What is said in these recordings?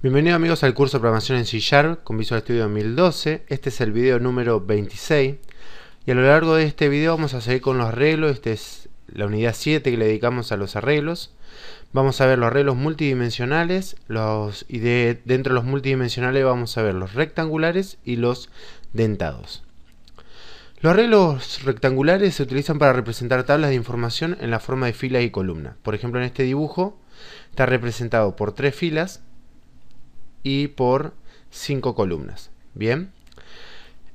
Bienvenidos amigos al curso de programación en C con Visual Studio 2012. Este es el video número 26 y a lo largo de este video vamos a seguir con los arreglos. Esta es la unidad 7 que le dedicamos a los arreglos. Vamos a ver los arreglos multidimensionales y dentro de los multidimensionales vamos a ver los rectangulares y los dentados. Los arreglos rectangulares se utilizan para representar tablas de información en la forma de filas y columnas. Por ejemplo en este dibujo está representado por tres filas y por 5 columnas. Bien.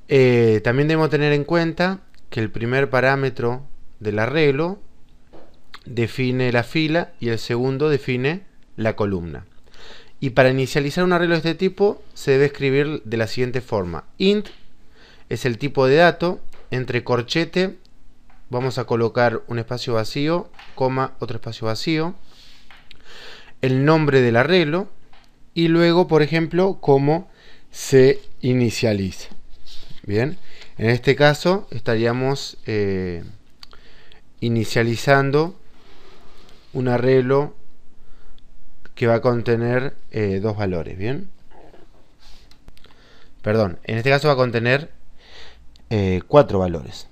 Eh, también debemos tener en cuenta que el primer parámetro del arreglo define la fila y el segundo define la columna. Y para inicializar un arreglo de este tipo se debe escribir de la siguiente forma. int es el tipo de dato entre corchete vamos a colocar un espacio vacío, coma, otro espacio vacío, el nombre del arreglo, y luego, por ejemplo, cómo se inicializa. Bien, en este caso estaríamos eh, inicializando un arreglo que va a contener eh, dos valores, ¿bien? Perdón, en este caso va a contener eh, cuatro valores.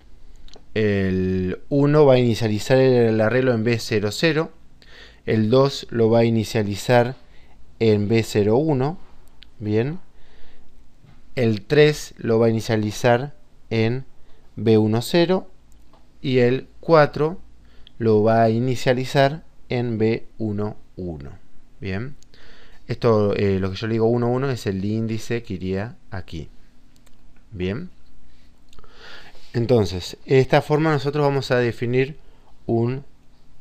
El 1 va a inicializar el arreglo en B00, el 2 lo va a inicializar en B01, bien, el 3 lo va a inicializar en B10 y el 4 lo va a inicializar en B11, bien. Esto, eh, lo que yo le digo 1.1 es el índice que iría aquí. Bien. Entonces, de esta forma nosotros vamos a definir un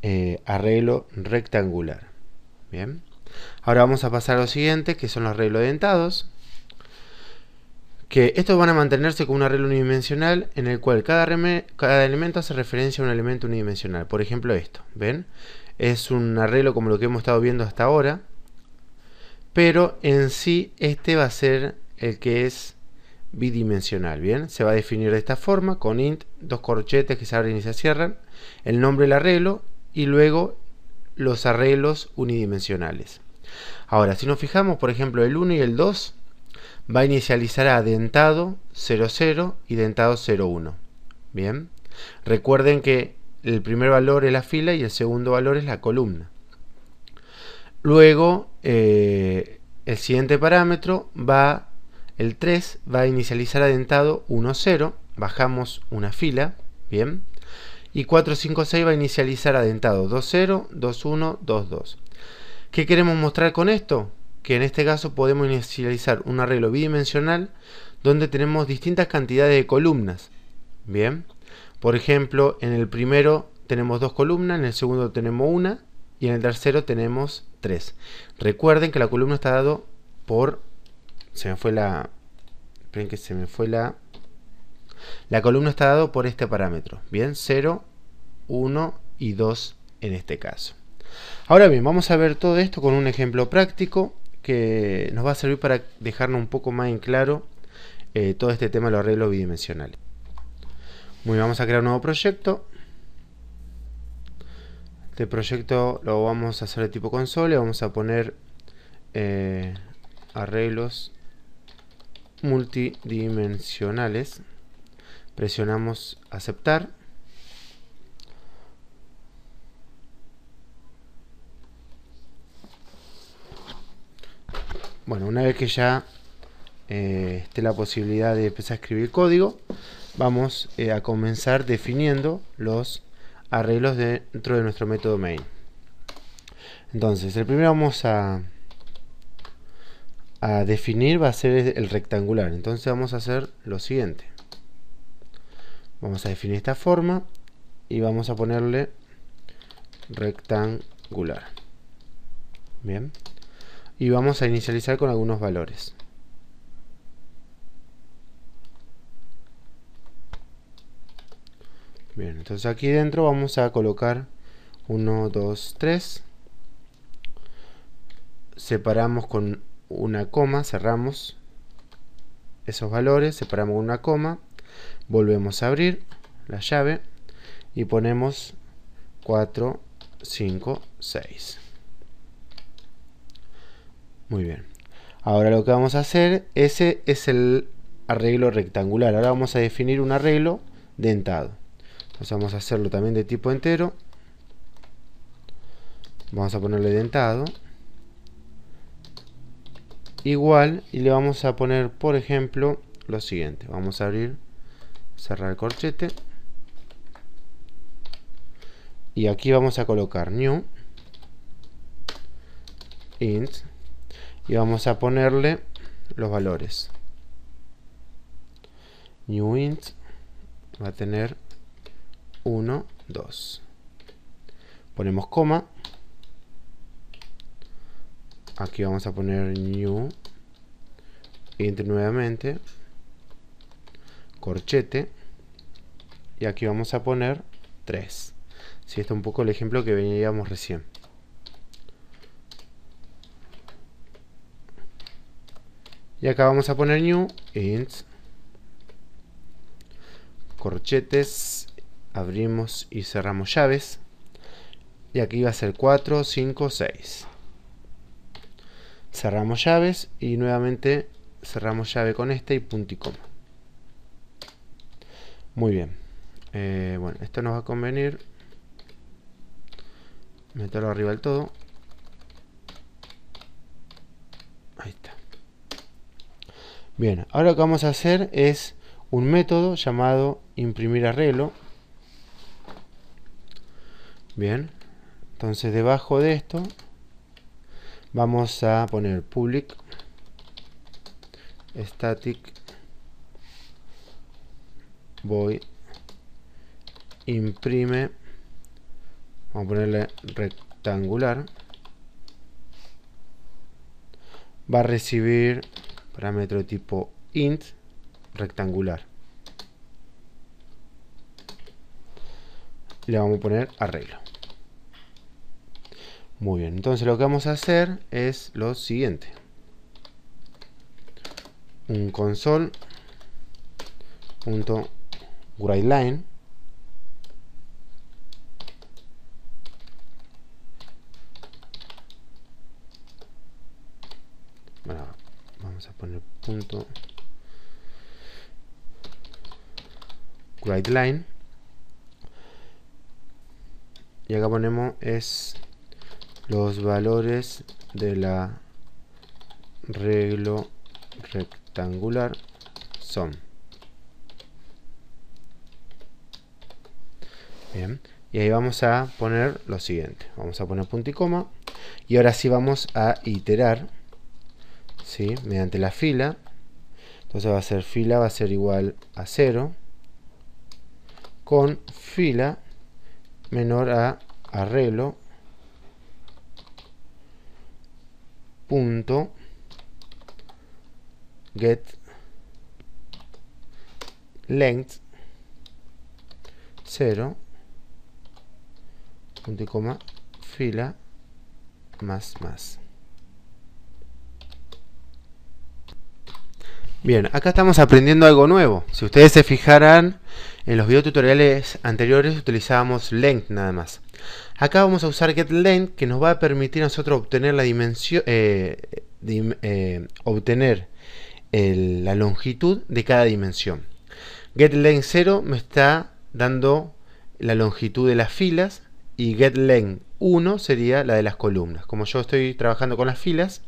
eh, arreglo rectangular. Bien. Ahora vamos a pasar a lo siguiente, que son los dentados, Que estos van a mantenerse como un arreglo unidimensional en el cual cada, cada elemento hace referencia a un elemento unidimensional. Por ejemplo esto, ¿ven? Es un arreglo como lo que hemos estado viendo hasta ahora. Pero en sí este va a ser el que es bidimensional, ¿bien? Se va a definir de esta forma, con int, dos corchetes que se abren y se cierran, el nombre del arreglo y luego los arreglos unidimensionales. Ahora, si nos fijamos, por ejemplo, el 1 y el 2 va a inicializar a dentado 00 y dentado 01. Bien. Recuerden que el primer valor es la fila y el segundo valor es la columna. Luego, eh, el siguiente parámetro va, el 3, va a inicializar adentado 1, 0. Bajamos una fila, bien. Y 4, 5, 6 va a inicializar adentado 2, 0, 2, 1, 2, 2. ¿Qué queremos mostrar con esto? Que en este caso podemos inicializar un arreglo bidimensional donde tenemos distintas cantidades de columnas. Bien, por ejemplo, en el primero tenemos dos columnas, en el segundo tenemos una y en el tercero tenemos tres. Recuerden que la columna está dado por... Se me fue la... que se me fue la... La columna está dado por este parámetro. Bien, 0, 1 y 2 en este caso. Ahora bien, vamos a ver todo esto con un ejemplo práctico que nos va a servir para dejarnos un poco más en claro eh, todo este tema de los arreglos bidimensionales. Muy bien, vamos a crear un nuevo proyecto. Este proyecto lo vamos a hacer de tipo console, vamos a poner eh, arreglos multidimensionales. Presionamos aceptar Bueno, una vez que ya eh, esté la posibilidad de empezar a escribir código, vamos eh, a comenzar definiendo los arreglos dentro de nuestro método main. Entonces, el primero vamos a, a definir va a ser el rectangular. Entonces vamos a hacer lo siguiente. Vamos a definir esta forma y vamos a ponerle rectangular. Bien y vamos a inicializar con algunos valores. Bien, entonces aquí dentro vamos a colocar 1, 2, 3. Separamos con una coma, cerramos esos valores, separamos con una coma, volvemos a abrir la llave y ponemos 4, 5, 6. Muy bien. Ahora lo que vamos a hacer, ese es el arreglo rectangular. Ahora vamos a definir un arreglo dentado. Entonces vamos a hacerlo también de tipo entero. Vamos a ponerle dentado. Igual, y le vamos a poner, por ejemplo, lo siguiente. Vamos a abrir, cerrar el corchete. Y aquí vamos a colocar new int y vamos a ponerle los valores new int va a tener 1 2 ponemos coma aquí vamos a poner new int nuevamente corchete y aquí vamos a poner 3 si sí, este está un poco el ejemplo que veníamos recién Y acá vamos a poner new int corchetes, abrimos y cerramos llaves. Y aquí va a ser 4, 5, 6. Cerramos llaves y nuevamente cerramos llave con este y punto y coma. Muy bien. Eh, bueno, esto nos va a convenir meterlo arriba del todo. Bien, ahora lo que vamos a hacer es un método llamado imprimir arreglo. Bien, entonces debajo de esto vamos a poner public static void imprime vamos a ponerle rectangular va a recibir parámetro de tipo int rectangular. Le vamos a poner arreglo. Muy bien, entonces lo que vamos a hacer es lo siguiente. Un line punto line y acá ponemos es los valores de la regla rectangular son bien y ahí vamos a poner lo siguiente vamos a poner punto y coma y ahora sí vamos a iterar mediante la fila. Entonces va a ser fila, va a ser igual a 0 con fila menor a arreglo punto get length 0 punto y coma fila más más Bien, acá estamos aprendiendo algo nuevo. Si ustedes se fijaran, en los videotutoriales anteriores utilizábamos length nada más. Acá vamos a usar getLength que nos va a permitir a nosotros obtener la dimensión, eh, eh, la longitud de cada dimensión. getLength 0 me está dando la longitud de las filas y getLength 1 sería la de las columnas. Como yo estoy trabajando con las filas,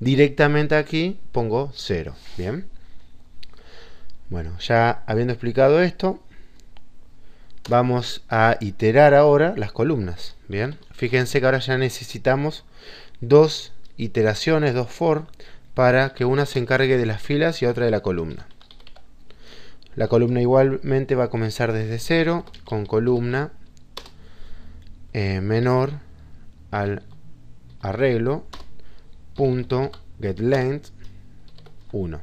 directamente aquí pongo 0. Bien. Bueno, ya habiendo explicado esto, vamos a iterar ahora las columnas. Bien. Fíjense que ahora ya necesitamos dos iteraciones, dos for, para que una se encargue de las filas y otra de la columna. La columna igualmente va a comenzar desde 0 con columna eh, menor al arreglo punto get 1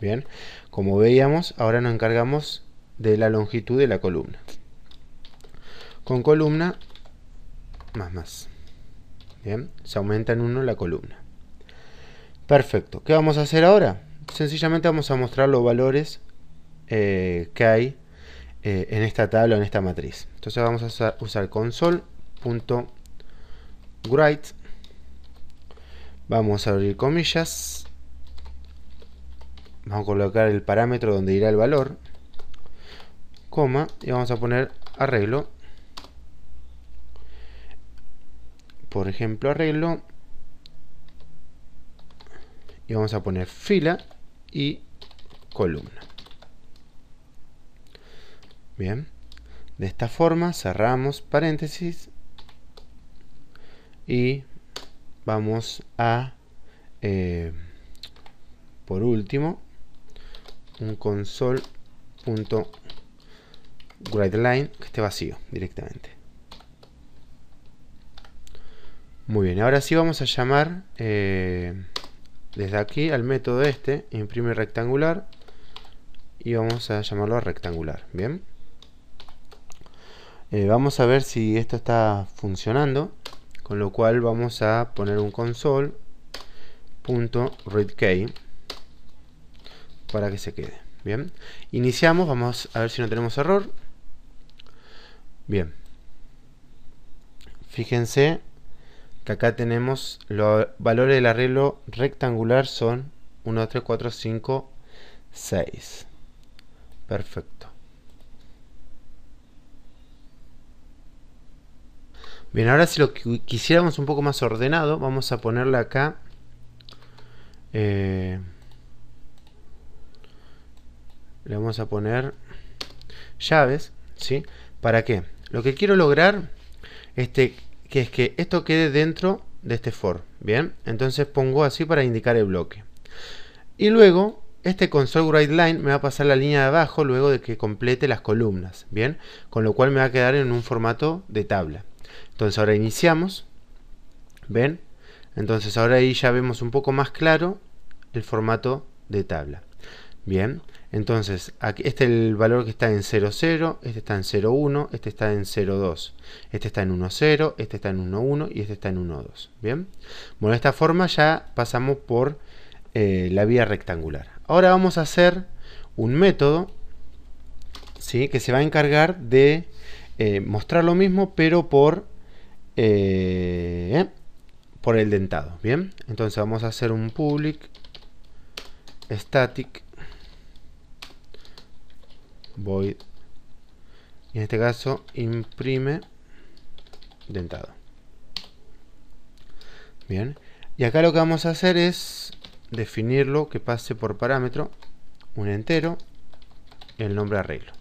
bien como veíamos ahora nos encargamos de la longitud de la columna con columna más más bien se aumenta en 1 la columna perfecto ¿qué vamos a hacer ahora? sencillamente vamos a mostrar los valores eh, que hay eh, en esta tabla, en esta matriz. Entonces vamos a usar, usar console.write. Vamos a abrir comillas. Vamos a colocar el parámetro donde irá el valor. Coma. Y vamos a poner arreglo. Por ejemplo, arreglo. Y vamos a poner fila y columna. Bien. De esta forma cerramos paréntesis y vamos a, eh, por último, un console.writeLine que esté vacío directamente. Muy bien, ahora sí vamos a llamar eh, desde aquí al método este, imprime rectangular y vamos a llamarlo rectangular, ¿bien? Eh, vamos a ver si esto está funcionando, con lo cual vamos a poner un console.readK para que se quede. Bien, iniciamos, vamos a ver si no tenemos error. Bien, fíjense que acá tenemos los valores del arreglo rectangular son 1, 2, 3, 4, 5, 6. Perfecto. Bien, ahora si lo quisiéramos un poco más ordenado, vamos a ponerle acá... Eh, le vamos a poner llaves, ¿sí? ¿Para qué? Lo que quiero lograr este, que es que esto quede dentro de este for, ¿bien? Entonces pongo así para indicar el bloque. Y luego, este console line me va a pasar la línea de abajo luego de que complete las columnas, ¿bien? Con lo cual me va a quedar en un formato de tabla. Entonces ahora iniciamos. ¿Ven? Entonces ahora ahí ya vemos un poco más claro el formato de tabla. Bien, entonces este es el valor que está en 0, este está en 01, este está en 02, este está en 10, este está en 1, 1 y este está en 1, 12. Bien, bueno, de esta forma ya pasamos por eh, la vía rectangular. Ahora vamos a hacer un método ¿sí? que se va a encargar de eh, mostrar lo mismo pero por eh, por el dentado. Bien, entonces vamos a hacer un public static void y en este caso imprime dentado bien y acá lo que vamos a hacer es definirlo que pase por parámetro un entero el nombre arreglo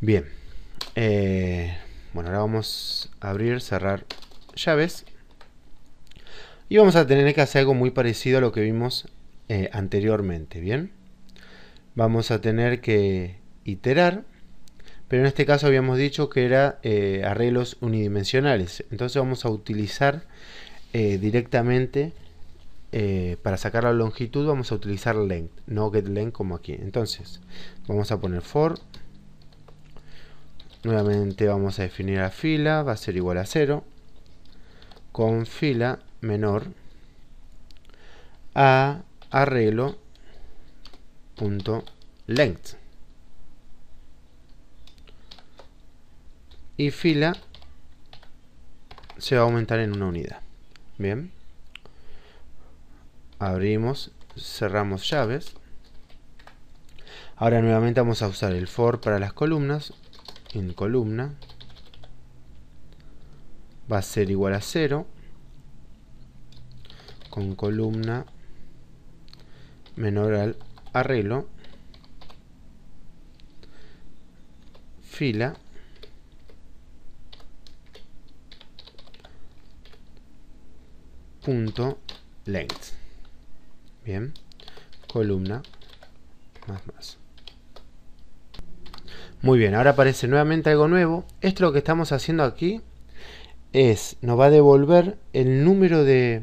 bien eh, bueno, ahora vamos a abrir, cerrar llaves. Y vamos a tener que hacer algo muy parecido a lo que vimos eh, anteriormente, ¿bien? Vamos a tener que iterar, pero en este caso habíamos dicho que era eh, arreglos unidimensionales. Entonces vamos a utilizar eh, directamente, para sacar la longitud, vamos a utilizar length, no get length como aquí. Entonces, vamos a poner for nuevamente vamos a definir la fila va a ser igual a 0 con fila menor a arreglo.length. y fila se va a aumentar en una unidad bien abrimos cerramos llaves ahora nuevamente vamos a usar el for para las columnas en columna va a ser igual a cero con columna menor al arreglo fila punto length bien columna más más muy bien, ahora aparece nuevamente algo nuevo. Esto lo que estamos haciendo aquí es, nos va a devolver el número de,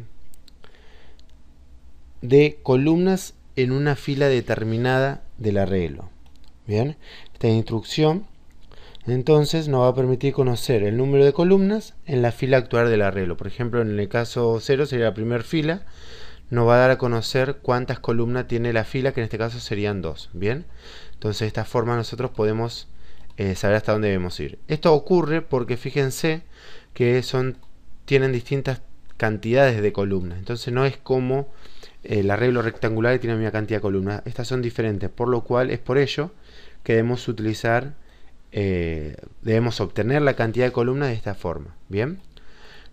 de columnas en una fila determinada del arreglo. Bien, esta instrucción entonces nos va a permitir conocer el número de columnas en la fila actual del arreglo. Por ejemplo, en el caso 0 sería la primera fila, nos va a dar a conocer cuántas columnas tiene la fila, que en este caso serían dos, ¿bien? Entonces de esta forma nosotros podemos eh, saber hasta dónde debemos ir. Esto ocurre porque fíjense que son, tienen distintas cantidades de columnas, entonces no es como eh, el arreglo rectangular que tiene misma cantidad de columnas, estas son diferentes, por lo cual es por ello que debemos utilizar, eh, debemos obtener la cantidad de columnas de esta forma, ¿bien?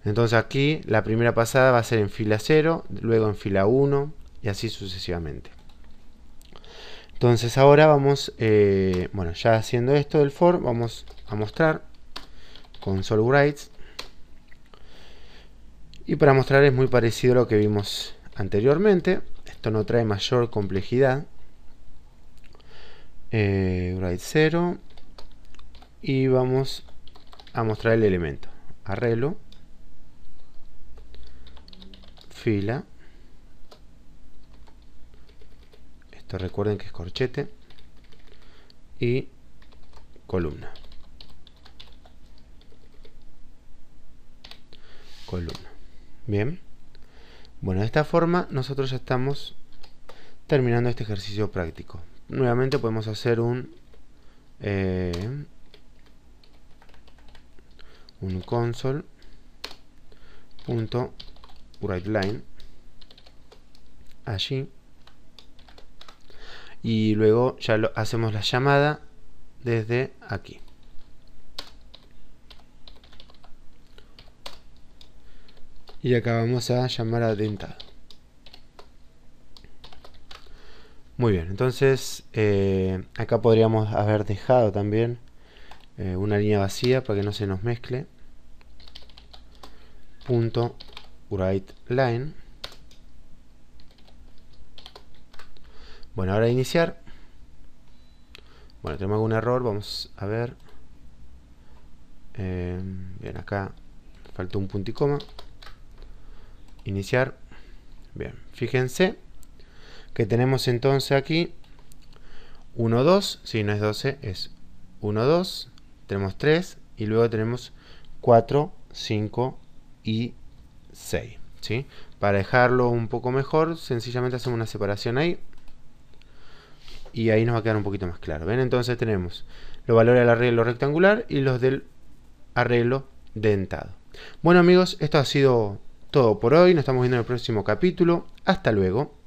Entonces aquí la primera pasada va a ser en fila 0, luego en fila 1 y así sucesivamente. Entonces ahora vamos, eh, bueno, ya haciendo esto del for, vamos a mostrar con Y para mostrar es muy parecido a lo que vimos anteriormente. Esto no trae mayor complejidad. write eh, 0. Y vamos a mostrar el elemento. Arreglo fila esto recuerden que es corchete y columna columna bien bueno de esta forma nosotros ya estamos terminando este ejercicio práctico nuevamente podemos hacer un eh, un console punto right line allí y luego ya lo, hacemos la llamada desde aquí y acá vamos a llamar a dentado muy bien entonces eh, acá podríamos haber dejado también eh, una línea vacía para que no se nos mezcle punto write line. Bueno, ahora iniciar. Bueno, tenemos algún error, vamos a ver. Eh, bien, acá faltó un punto y coma. Iniciar. Bien, fíjense que tenemos entonces aquí 1, 2, si no es 12, es 1, 2, tenemos 3 y luego tenemos 4, 5 y 6. ¿sí? Para dejarlo un poco mejor, sencillamente hacemos una separación ahí. Y ahí nos va a quedar un poquito más claro. ¿Ven? Entonces tenemos los valores del arreglo rectangular y los del arreglo dentado. Bueno amigos, esto ha sido todo por hoy. Nos estamos viendo en el próximo capítulo. Hasta luego.